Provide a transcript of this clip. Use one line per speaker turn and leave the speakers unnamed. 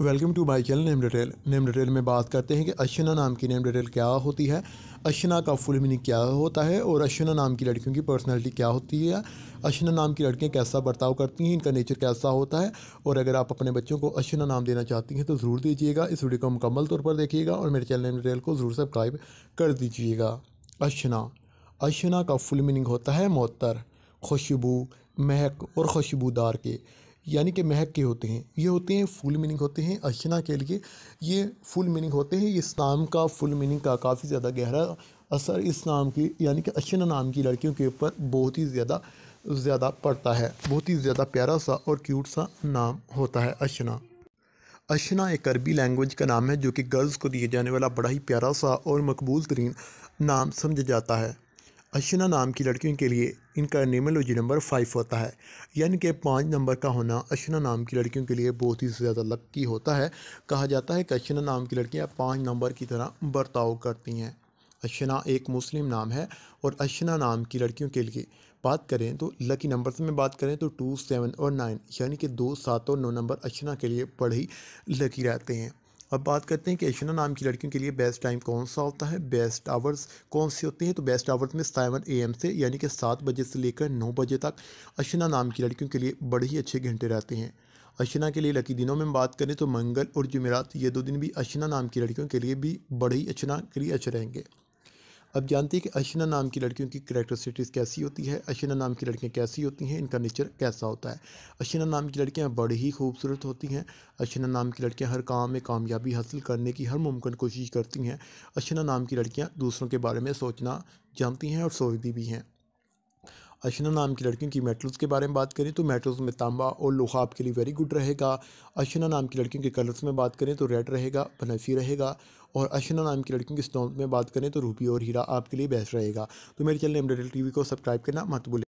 welcome to my channel name detail name detail में बात करते हैं कि अशना नाम की नेम डिटेल क्या होती है अशना का फुल मीनिंग क्या होता है और अशना नाम की लड़कियों की पर्सनालिटी क्या होती है अशना नाम की लड़कियाँ कैसा बर्ताव करती हैं इनका नेचर कैसा होता है और अगर आप अपने बच्चों को अशना नाम देना चाहती हैं तो ज़रूर दीजिएगा इस वीडियो को मुकम्मल तौर पर देखिएगा और मेरे चैनल नेम डिटेल को ज़रूर सब्सक्राइब कर दीजिएगा अशना अशना का फुल मीनिंग होता है मोहतर खुशबू महक और खुशबूदार के यानी कि महक के होते हैं ये होते हैं फुल मीनिंग होते हैं अशना के लिए ये फुल मीनिंग होते हैं इस नाम का फुल मीनिंग का काफ़ी ज़्यादा गहरा असर इस नाम की यानी कि अशना नाम की लड़कियों के ऊपर बहुत ही ज़्यादा ज़्यादा पड़ता है बहुत ही ज़्यादा प्यारा सा और क्यूट सा नाम होता है अशना अशना एक अरबी लैंग्वेज का नाम है जो कि गर्ल्स को दिए जाने वाला बड़ा ही प्यारा सा और मकबूल तरीन नाम समझा जाता है अशना नाम की लड़कियों के लिए इनका नेमोलॉजी नंबर फाइव होता है यानी कि पाँच नंबर का होना अशना नाम की लड़कियों के लिए बहुत ही ज़्यादा लक्की होता है कहा जाता है कि अशना नाम की लड़कियाँ पाँच नंबर की तरह बर्ताव करती हैं अशना एक मुस्लिम नाम है और अशना नाम की लड़कियों के लिए बात करें तो लकी नंबर से में बात करें तो टू सेवन और नाइन यानी कि दो सात और नौ नंबर अशना के लिए बड़े ही लकी रहते हैं अब बात करते हैं कि एशना नाम की लड़कियों के लिए बेस्ट टाइम कौन सा होता है बेस्ट आवर्स कौन से होते हैं तो बेस्ट आवर्स में सेवन ए एम से यानी कि सात बजे से लेकर नौ बजे तक अशना नाम की लड़कियों के लिए बड़े ही अच्छे घंटे रहते हैं अशना के लिए लकी दिनों में बात करें तो मंगल और जुमेरात ये दो दिन भी अशना नाम की लड़कियों के लिए भी बड़े ही अशना के लिए अच्छे रहेंगे अब जानती हैं कि अशिना नाम की लड़कियों की करेक्टरिस्टिक्स कैसी होती है अशिना नाम की लड़कियाँ कैसी होती हैं इनका नेचर कैसा होता है अशिना नाम की लड़कियाँ बड़ी ही खूबसूरत होती हैं अशिना नाम की लड़कियाँ हर काम में कामयाबी हासिल करने की हर मुमकिन कोशिश करती हैं अशिना नाम की लड़कियाँ दूसरों के बारे में सोचना जानती हैं और सोचती भी हैं अशना नाम की लड़कियों की मेटल्स के बारे में बात करें तो मेटल्स में तांबा और लोहा आपके लिए वेरी गुड रहेगा अशना नाम की लड़कियों के कलर्स में बात करें तो रेड रहेगा बनफी रहेगा और अशना नाम की लड़कियों की स्टोन में बात करें तो रूबी और हीरा आपके लिए बेस्ट रहेगा तो मेरे चैनल एमडेडल टीवी को सब्सक्राइब करना मत बोले